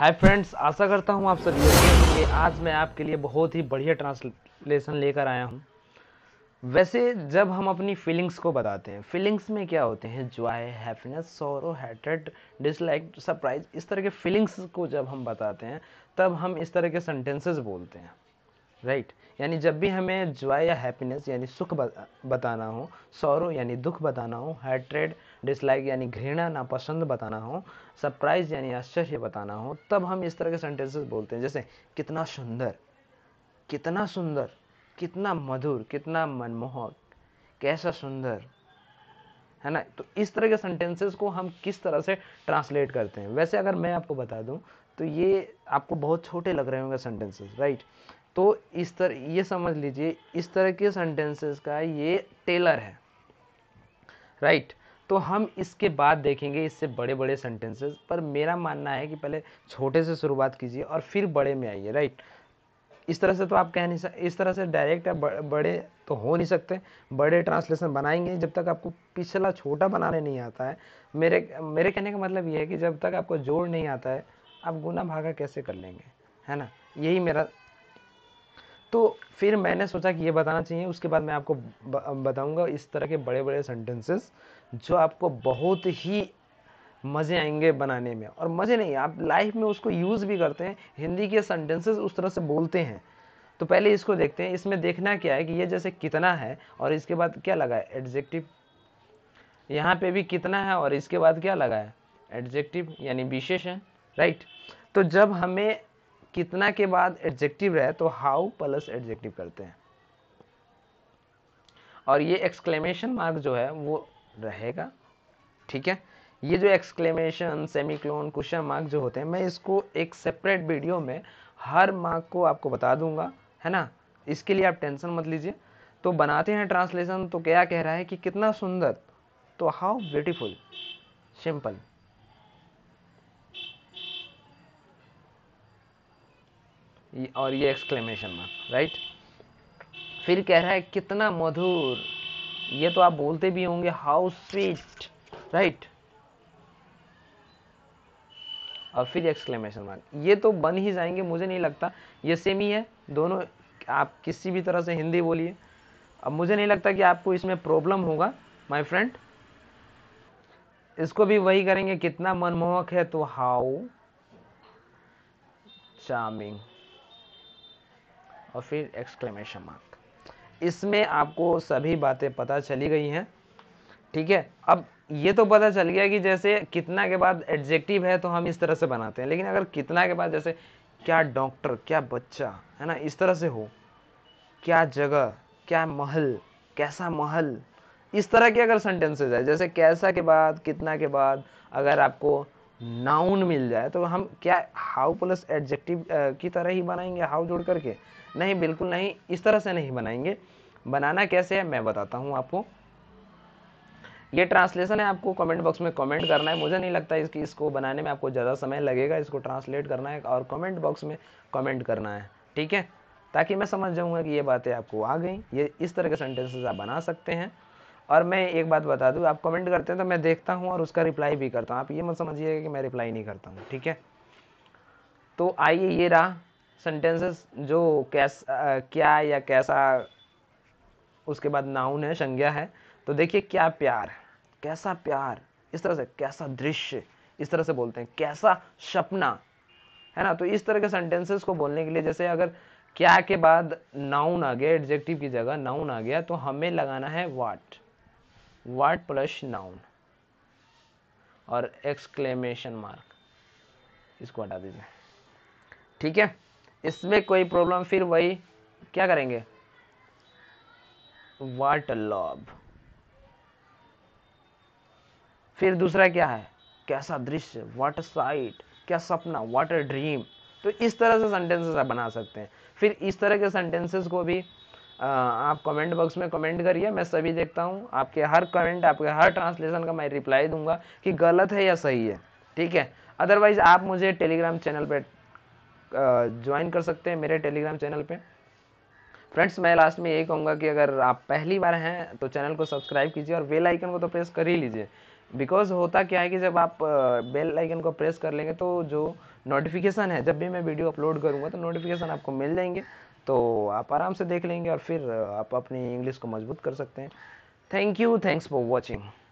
Hi friends आशा करता हूँ आप सभी होंगे आज मैं आपके लिए बहुत ही बढ़िया ट्रांसलेशन लेकर आया हूँ वैसे जब हम अपनी फीलिंग्स को बताते हैं फीलिंग्स में क्या होते हैं joy happiness sorrow hatred dislike surprise इस तरह के फीलिंग्स को जब हम बताते हैं तब हम इस तरह के सेंटेंसेस बोलते हैं राइट right? यानी जब भी हमें जॉय या हैप्पीनेस यानी सुख बताना हो सौरव यानी दुख बताना हो हैट्रेड डिसलाइक यानी घृणा नापसंद बताना हो सरप्राइज यानी आश्चर्य बताना हो तब हम इस तरह के सेंटेंसेस बोलते हैं जैसे कितना सुंदर कितना सुंदर कितना मधुर कितना मनमोहक कैसा सुंदर है ना तो इस तरह के सेंटेंसेस को हम किस तरह से ट्रांसलेट करते हैं वैसे अगर मैं आपको बता दूं तो ये आपको बहुत छोटे लग रहे होंगे सेंटेंसेस राइट तो इस तरह ये समझ लीजिए इस तरह के सेंटेंसेस का ये टेलर है राइट right? तो हम इसके बाद देखेंगे इससे बड़े बड़े सेंटेंसेस पर मेरा मानना है कि पहले छोटे से शुरुआत कीजिए और फिर बड़े में आइए राइट इस तरह से तो आप कह नहीं सकते इस तरह से डायरेक्ट आप बड़े तो हो नहीं सकते बड़े ट्रांसलेशन बनाएंगे जब तक आपको पिछला छोटा बनाने नहीं आता है मेरे मेरे कहने का मतलब ये है कि जब तक आपको जोड़ नहीं आता है आप गुना भागा कैसे कर लेंगे है ना यही मेरा तो फिर मैंने सोचा कि ये बताना चाहिए उसके बाद मैं आपको बताऊंगा इस तरह के बड़े बड़े सेंटेंसेस जो आपको बहुत ही मज़े आएंगे बनाने में और मज़े नहीं आप लाइफ में उसको यूज़ भी करते हैं हिंदी के सेंटेंसेस उस तरह से बोलते हैं तो पहले इसको देखते हैं इसमें देखना क्या है कि ये जैसे कितना है और इसके बाद क्या लगा है एडजेक्टिव यहाँ पे भी कितना है और इसके बाद क्या लगा है एडजेक्टिव यानी विशेषण राइट तो जब हमें कितना के बाद एडजेक्टिव रहे तो हाउ प्लस एडजेक्टिव करते हैं और ये एक्सक्लेमेशन मार्क जो है वो रहेगा ठीक है ये जो एक्सक्लेमेशन सेमीक्लोन क्वेश्चन मार्क जो होते हैं मैं इसको एक सेपरेट वीडियो में हर मार्क को आपको बता दूंगा है ना इसके लिए आप टेंशन मत लीजिए तो बनाते हैं ट्रांसलेशन तो क्या कह रहा है कि कितना सुंदर तो हाउ ब्यूटीफुल सिंपल और ये एक्सक्लेमेशन मार्क राइट फिर कह रहा है कितना मधुर ये तो आप बोलते भी होंगे हाउ स्वीट राइट और फिर एक्सक्लेमेशन मार्क ये तो बन ही जाएंगे मुझे नहीं लगता ये सेम ही है दोनों आप किसी भी तरह से हिंदी बोलिए अब मुझे नहीं लगता कि आपको इसमें प्रॉब्लम होगा माय फ्रेंड इसको भी वही करेंगे कितना मनमोहक है तो हाउ चार्मिंग और फिर एक्सक्लेमेशन मार्क इसमें आपको सभी बातें पता चली गई हैं ठीक है अब ये तो पता चल गया कि जैसे कितना के बाद एडजेक्टिव है तो हम इस तरह से बनाते हैं लेकिन अगर कितना के बाद जैसे क्या डॉक्टर क्या बच्चा है ना इस तरह से हो क्या जगह क्या महल कैसा महल इस तरह के अगर सेंटेंसेज है जैसे कैसा के बाद कितना के बाद अगर आपको नाउन मिल जाए तो हम क्या हाउ प्लस एडजेक्टिव की तरह ही बनाएंगे हाउ जोड़ करके नहीं बिल्कुल नहीं इस तरह से नहीं बनाएंगे बनाना कैसे है मैं बताता हूँ आपको ये ट्रांसलेशन है आपको कमेंट बॉक्स में कमेंट करना है मुझे नहीं लगता इसकी इसको बनाने में आपको ज़्यादा समय लगेगा इसको ट्रांसलेट करना है और कमेंट बॉक्स में कमेंट करना है ठीक है ताकि मैं समझ जाऊँगा कि ये बातें आपको आ गई ये इस तरह के सेंटेंसेस आप बना सकते हैं और मैं एक बात बता दूँ आप कमेंट करते हैं तो मैं देखता हूँ और उसका रिप्लाई भी करता हूँ आप ये मत समझिएगा कि मैं रिप्लाई नहीं करता हूँ ठीक है तो आइए ये रहा सेंटेंसेस जो कैस क्या या कैसा उसके बाद नाउन है संज्ञा है तो देखिए क्या प्यार कैसा प्यार इस तरह से कैसा दृश्य इस तरह से बोलते हैं कैसा सपना है ना तो इस तरह के सेंटेंसेस को बोलने के लिए जैसे अगर क्या के बाद नाउन आ गया एडजेक्टिव की जगह नाउन आ गया तो हमें लगाना है वाट वाट प्लस नाउन और एक्सक्लेमेशन मार्क इसको हटा दीजिए ठीक है इसमें कोई प्रॉब्लम फिर वही क्या करेंगे वाट लॉब फिर दूसरा क्या है कैसा दृश्य वाट साइट क्या सपना वाट ड्रीम तो इस तरह से सेंटेंसेस आप बना सकते हैं फिर इस तरह के सेंटेंसेस को भी आप कमेंट बॉक्स में कमेंट करिए मैं सभी देखता हूँ आपके हर कमेंट आपके हर ट्रांसलेशन का मैं रिप्लाई दूंगा कि गलत है या सही है ठीक है अदरवाइज आप मुझे टेलीग्राम चैनल पर ज्वाइन कर सकते हैं मेरे टेलीग्राम चैनल पे फ्रेंड्स मैं लास्ट में यही कहूँगा कि अगर आप पहली बार हैं तो चैनल को सब्सक्राइब कीजिए और बेल आइकन को तो प्रेस कर ही लीजिए बिकॉज होता क्या है कि जब आप बेल आइकन को प्रेस कर लेंगे तो जो नोटिफिकेशन है जब भी मैं वीडियो अपलोड करूँगा तो नोटिफिकेशन आपको मिल जाएंगे तो आप आराम से देख लेंगे और फिर आप अपनी इंग्लिश को मजबूत कर सकते हैं thank you thanks for watching